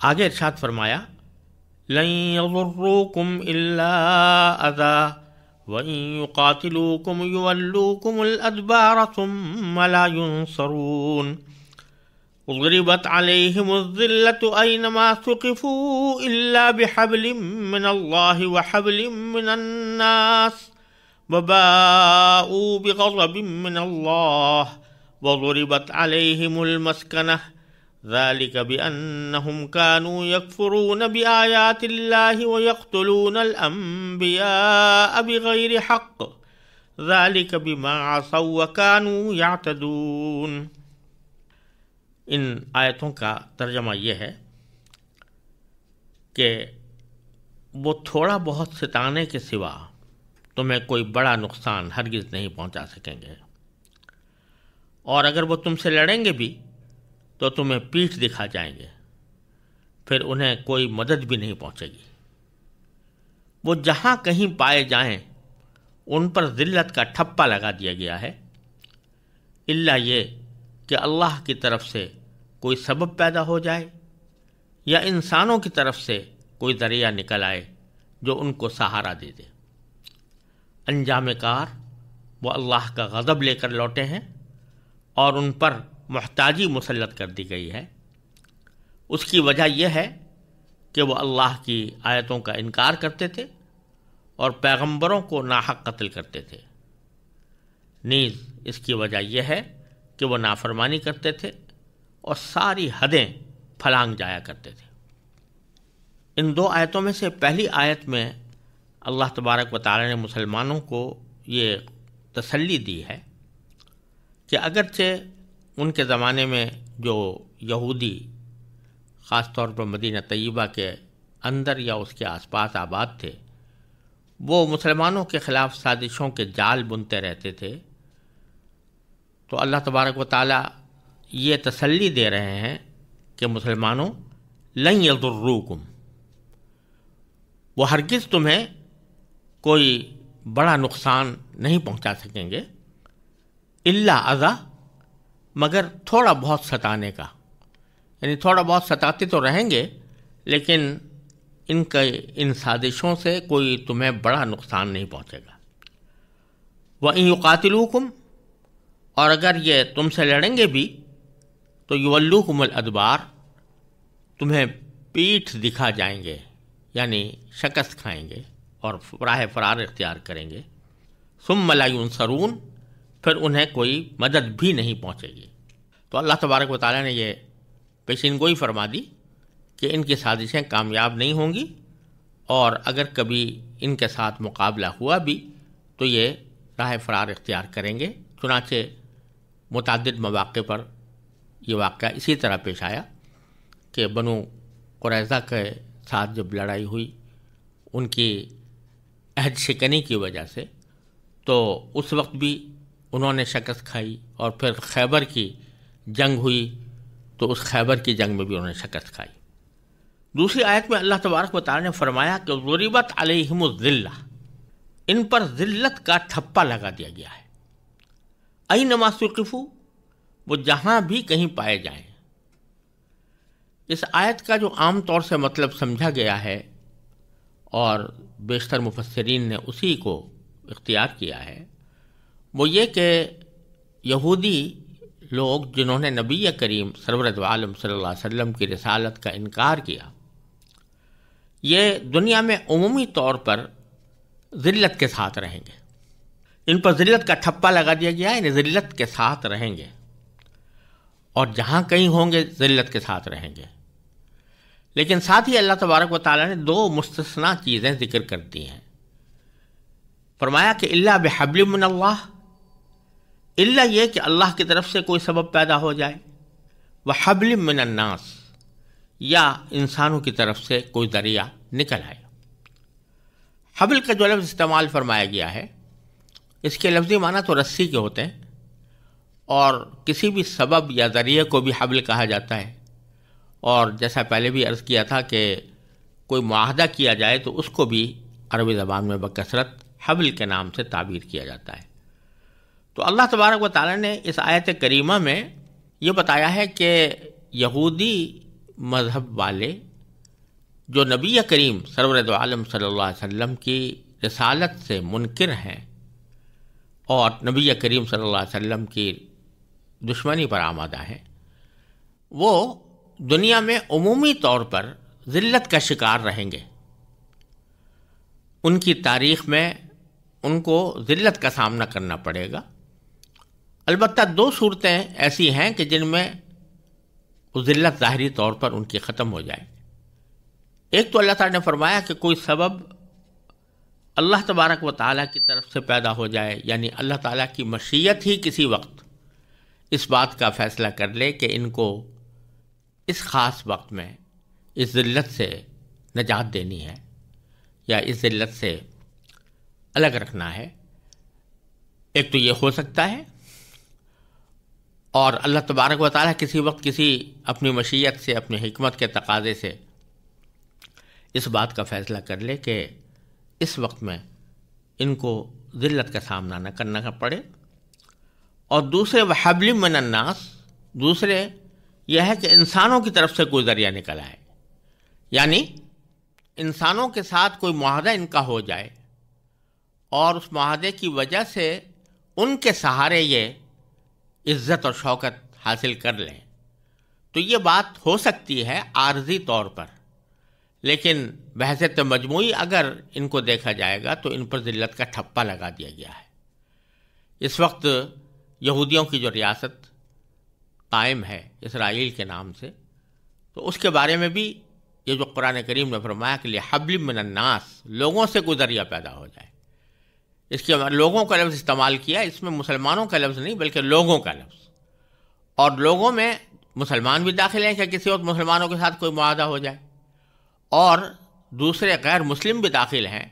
فرمایا لن يضروكم الا أَذَا وان يقاتلوكم يولوكم الادبار ثم لا ينصرون اضربت عليهم الذلة أينما ثقفوا إلا بحبل من الله وحبل من الناس وباءوا بغضب من الله وضربت عليهم المسكنة ذلك بأنهم كانوا يكفرون بآيات الله ويقتلون الأنبياء بغير حق ذلك بما عصوا وكانوا يعتدون ان کا ترجمہ یہ ہے کہ وہ تھوڑا بہت ستانے کے سوا تمہیں کوئی بڑا نقصان ہرگز نہیں پہنچا سکیں گے اور اگر وہ تم سے لڑیں گے بھی तो तुम्हें पीठ दिखा जाएंगे फिर उन्हें कोई मदद भी नहीं पहुंचेगी वो जहां कहीं पाए जाएं उन पर ज़िल्लत का ठप्पा लगा दिया गया है इल्ला ये कि अल्लाह की तरफ से कोई सबब पैदा हो जाए या इंसानों की तरफ से कोई दरिया निकल आए जो उनको सहारा दे दे अंजाम कार वो अल्लाह का गज़ब लेकर लौटे हैं और उन पर मोहताजी मुसलत कर दी गई है उसकी वजह यह है कि वह अल्लाह की आयतों का इनकार करते थे और पैगम्बरों को नाहक कत्ल करते थे नीज इसकी वजह यह है कि वह नाफरमानी करते थे और सारी हदें फलांग जाया करते थे इन दो आयतों में से पहली आयत में अल्लाह तबारक व तारा ने मुसलमानों को ये तसली दी है कि अगरचे उनके ज़माने में जो यहूदी ख़ास तौर पर मदीना तय्यबा के अंदर या उसके आसपास आबाद थे वो मुसलमानों के ख़िलाफ़ साजिशों के जाल बुनते रहते थे तो अल्लाह तबारक व ताली ये तसल्ली दे रहे हैं कि मुसलमानों लई अदुर्रुकुम वो हरगिज़ तुम्हें कोई बड़ा नुकसान नहीं पहुंचा सकेंगे इल्ला अज़ा मगर थोड़ा बहुत सताने का यानी थोड़ा बहुत सताते तो रहेंगे लेकिन इनके इन साजिशों से कोई तुम्हें बड़ा नुकसान नहीं पहुंचेगा वहीं युकातिलुकुम और अगर ये तुमसे लड़ेंगे भी तो कुमल अदबार तुम्हें पीठ दिखा जाएंगे यानी शकस्त खाएंगे और राह फरार इख्तियार करेंगे सुम मलायुन सरून फिर उन्हें कोई मदद भी नहीं पहुँचेगी तो अल्लाह तबारक वाली ने यह पेशीन गोई फरमा दी कि इनकी साजिशें कामयाब नहीं होंगी और अगर कभी इनके साथ मुकाबला हुआ भी तो ये राह फरार इख्तियार करेंगे चुनाचे मुतद मौाक़े पर यह वाक़ इसी तरह पेश आया कि बनु क्रैज़ा के साथ जब लड़ाई हुई उनकी अहद शिकनी की वजह से तो उस वक्त भी उन्होंने शिकस्त खाई और फिर खैबर की जंग हुई तो उस खैबर की जंग में भी उन्होंने शिकस्त खाई दूसरी आयत में अल्लाह तबारक वाली ने फरमाया कि गरीबत अलहमज़िल्ला इन पर ज़िल्लत का ठप्पा लगा दिया गया है नमाज नमासफ़ू वो जहाँ भी कहीं पाए जाए इस आयत का जो आम तौर से मतलब समझा गया है और बेशतर मुफसरीन ने उसी को इख्तियार किया है वो ये कि यहूदी लोग जिन्होंने नबी करीम सरवरत आलम सल्ला वम की रसालत का इनकार किया ये दुनिया में अमूमी तौर पर ज़िल्लत के साथ रहेंगे इन पर ज़िल्लत का ठप्पा लगा दिया गया है ज़िल्लत के साथ रहेंगे और जहाँ कहीं होंगे ज़िल्लत के साथ रहेंगे लेकिन साथ ही अल्लाह तबारक व ताली ने दो मुस्तना चीज़ें जिक्र करती हैं फरमाया कि अल्ला बेहबल इल्ला ये कि अल्लाह की तरफ से कोई सबब पैदा हो जाए वह हबल मिनन्नास या इंसानों की तरफ से कोई जरिया निकल आए हबल का जो लफ्ज़ इस्तेमाल फरमाया गया है इसके लफ्ज़ी माना तो रस्सी के होते हैं और किसी भी सबब या ज़रिए को भी हबल कहा जाता है और जैसा पहले भी अर्ज़ किया था कि कोई माहदा किया जाए तो उसको भी अरबी ज़बान में बकसरत हबल के नाम से ताबीर किया जाता है तो अल्लाह तबारक व ताली ने इस आयत करीमा में ये बताया है कि यहूदी मज़हब वाले जो नबी करीम सरवरदालम आलम वम की रसालत से मुनकर हैं और नबी करीम सल्ला वम की दुश्मनी पर आमादा हैं वो दुनिया में अमूमी तौर पर ज़िल्लत का शिकार रहेंगे उनकी तारीख में उनको ज़िल्लत का सामना करना पड़ेगा अलबत् दो सूरतें ऐसी हैं कि जिनमें ज़िल्लत ज़ाहरी तौर पर उनकी ख़त्म हो जाए एक तो अल्लाह ताला ने फरमाया कि कोई सबब अल्लाह तबारक व ताली की तरफ से पैदा हो जाए यानी अल्लाह ताला की मशीयत ही किसी वक्त इस बात का फ़ैसला कर ले कि इनको इस ख़ास वक्त में इस ज़िल्लत से नजात देनी है या इस ज़िल्लत से अलग रखना है एक तो ये हो सकता है और अल्लाह तबारक व किसी वक्त किसी अपनी मशीयत से अपनी हमत के तकाजे से इस बात का फ़ैसला कर ले कि इस वक्त में इनको ज़िल्लत का सामना न करना पड़े और दूसरे वहबली मनन्नास दूसरे यह है कि इंसानों की तरफ से कोई ज़रिया निकल आए यानी इंसानों के साथ कोई माहदा इनका हो जाए और उस माहदे की वजह से उनके सहारे ये इज्जत और शौकत हासिल कर लें तो ये बात हो सकती है आर्जी तौर पर लेकिन बहसत मजमू अगर इनको देखा जाएगा तो इन पर जिल्लत का ठप्पा लगा दिया गया है इस वक्त यहूदियों की जो रियासत कायम है इसराइल के नाम से तो उसके बारे में भी ये जो कुरान करीम ने फरमाया कि लिए हबल लोगों से गुजरिया पैदा हो जाए इसके लोगों का लफ्ज़ इस्तेमाल किया इसमें मुसलमानों का लफ्ज़ नहीं बल्कि लोगों का लफ्ज़ और लोगों में मुसलमान भी दाखिल हैं कि किसी और मुसलमानों के साथ कोई माहा हो जाए और दूसरे गैर मुस्लिम भी दाखिल हैं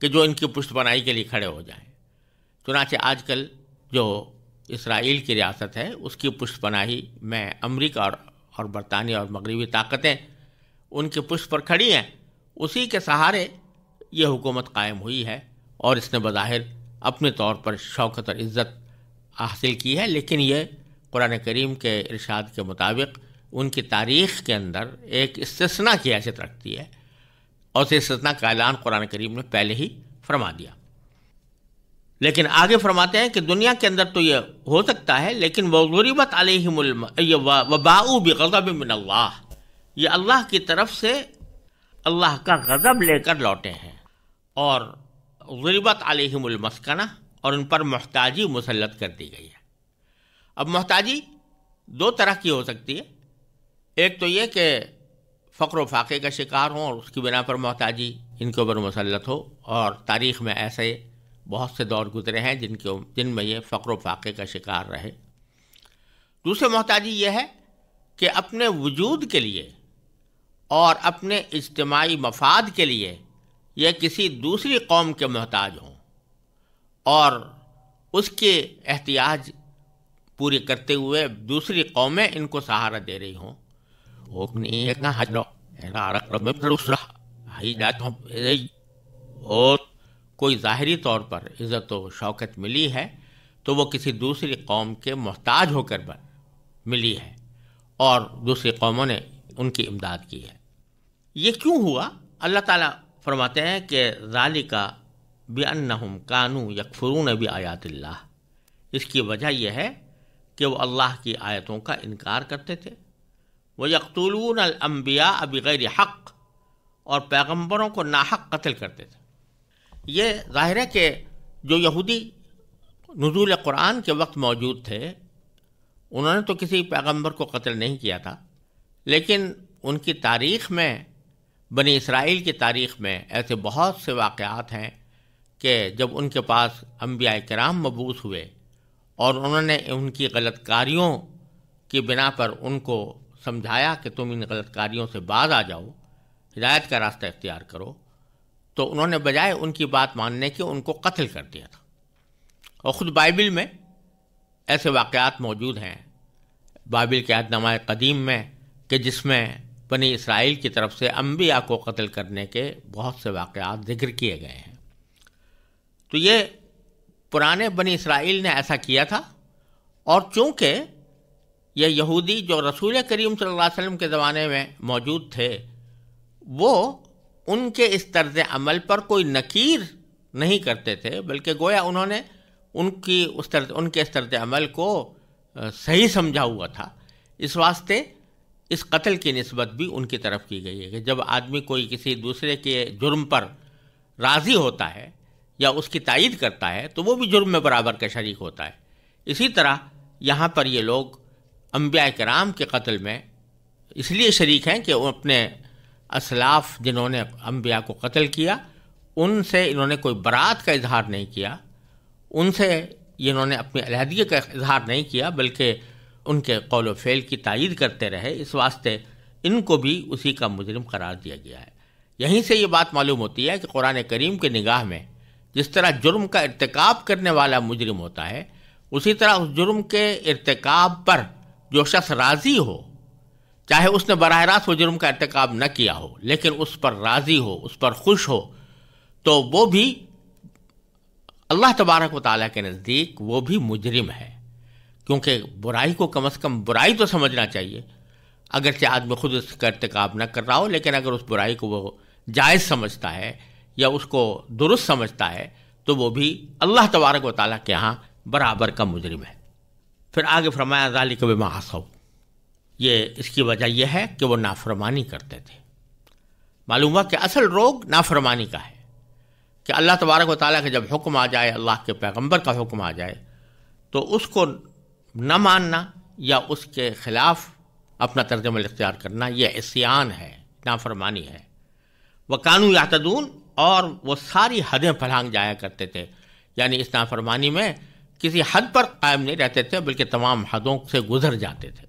कि जो इनकी पुष्ट बनाई के लिए खड़े हो जाएं चुनाचे आजकल जो इसराइल की रियासत है उसकी पुष्ट बनाई में अमरीका और और बरतानिया और मगरबी ताकतें उनके पुष्ट पर खड़ी हैं उसी के सहारे ये हुकूमत कायम हुई है और इसने बज़ाहिर अपने तौर पर शौकत और इज़्ज़त हासिल की है लेकिन ये कुरान करीम के इरशाद के मुताबिक उनकी तारीख़ के अंदर एक इसना की हैसियत रखती है और उस इसतना का ऐलान कुरान करीम ने पहले ही फरमा दिया लेकिन आगे फरमाते हैं कि दुनिया के अंदर तो ये हो सकता है लेकिन वजूरीबत वबाऊ वबाऊब मिन अल्लाह ये अल्लाह की तरफ से अल्लाह का गज़ब लेकर लौटे हैं और गुरबत अलहमस्कना और उन पर मोहताजी मुसलत कर दी गई है अब मोहताजी दो तरह की हो सकती है एक तो ये कि फ़क्र फाके का शिकार हों और उसकी बिना पर मोहताजी इनके ऊपर मुसलत हो और तारीख़ में ऐसे बहुत से दौर गुजरे हैं जिनके जिनमें ये फ़क्र फाके का शिकार रहे दूसरे मोहताजी ये है कि अपने वजूद के लिए और अपने इज्तमाही मफाद के लिए या किसी दूसरी कौम के मोहताज हों और उसके एहतियाज पूरी करते हुए दूसरी कौमें इनको सहारा दे रही हों और कोई ज़ाहरी तौर पर इज़्ज़त व शौकत मिली है तो वो किसी दूसरी कौम के मोहताज होकर मिली है और दूसरी कौमों ने उनकी इमदाद की है ये क्यों हुआ अल्लाह ताला फरमाते हैं कि ज़ालिका हम कानू यकफरून भी आयातिल्ला इसकी वजह यह है कि वो अल्लाह की आयतों का इनकार करते थे वह यकतूलून अब गैर हक़ और पैगंबरों को नाहक कत्ल करते थे ये ज़ाहिर है कि जो यहूदी नजूल कुरान के वक्त मौजूद थे उन्होंने तो किसी पैगंबर को कत्ल नहीं किया था लेकिन उनकी तारीख़ में बनी इसराइल की तारीख़ में ऐसे बहुत से वाक़ात हैं कि जब उनके पास अम्बिया कराम मबूस हुए और उन्होंने उनकी गलतकारियों की बिना पर उनको समझाया कि तुम इन गलतकारियों से बाज आ जाओ हिदायत का रास्ता इख्तियार करो तो उन्होंने बजाय उनकी बात मानने के उनको कत्ल कर दिया था और ख़ुद बाइबिल में ऐसे वाक़ात मौजूद हैं बाबिल के अहदनामा कदीम में कि जिसमें बनी इसराइल की तरफ से अम्बिया को कत्ल करने के बहुत से वाक़ात जिक्र किए गए हैं तो ये पुराने बनी इसराइल ने ऐसा किया था और चूँकि ये यहूदी जो रसूल करीम सल्लल्लाहु अलैहि वसल्लम के ज़माने में मौजूद थे वो उनके इस तर्ज अमल पर कोई नकीर नहीं करते थे बल्कि गोया उन्होंने उनकी उस तर्ज उनके इस तर्ज अमल को सही समझा हुआ था इस वास्ते इस कत्ल की नस्बत भी उनकी तरफ की गई है कि जब आदमी कोई किसी दूसरे के जुर्म पर राज़ी होता है या उसकी तायद करता है तो वो भी जुर्म में बराबर का शरीक होता है इसी तरह यहाँ पर ये लोग अम्बिया कराम के कत्ल में इसलिए शरीक हैं कि अपने असलाफ जिन्होंने अम्बिया को कत्ल किया उनसे इन्होंने कोई बरात का इजहार नहीं किया उनसे इन्होंने अपनी अलहदगी का इजहार नहीं किया बल्कि उनके कौल फेल की तायद करते रहे इस वास्ते इनको भी उसी का मुजरम करार दिया गया है यहीं से ये बात मालूम होती है कि कुरान करीम के निगाह में जिस तरह जुर्म का इरतकब करने वाला मुजरम होता है उसी तरह उस जुर्म के इरतकब पर जो शख्स राज़ी हो चाहे उसने बरह रास्त व जुर्म का इरतकब न किया हो लेकिन उस पर राज़ी हो उस पर खुश हो तो वो भी अल्लाह तबारक वाली के नज़दीक वो भी मुजरम है क्योंकि बुराई को कम से कम बुराई तो समझना चाहिए अगर चाहे आदमी खुद उसका इरतकब ना कर रहा हो लेकिन अगर उस बुराई को वो जायज़ समझता है या उसको दुरुस्त समझता है तो वो भी अल्लाह तबारक व ताली के यहाँ बराबर का मुजरिम है फिर आगे फरमाया जाली कब महासव ये इसकी वजह यह है कि वो नाफरमानी करते थे मालूम हुआ कि असल रोग नाफरमानी का है कि अल्लाह तबारक व ताली का जब हुक्म आ जाए अल्लाह के पैगम्बर का हुक्म आ जाए तो उसको न मानना या उसके खिलाफ अपना तर्जमल इख्तियार करना यह इसयान है नाफरमानी है वह कानू यातदून और वो सारी हदें फलांग जाया करते थे यानी इस नाफरमानी में किसी हद पर कायम नहीं रहते थे बल्कि तमाम हदों से गुजर जाते थे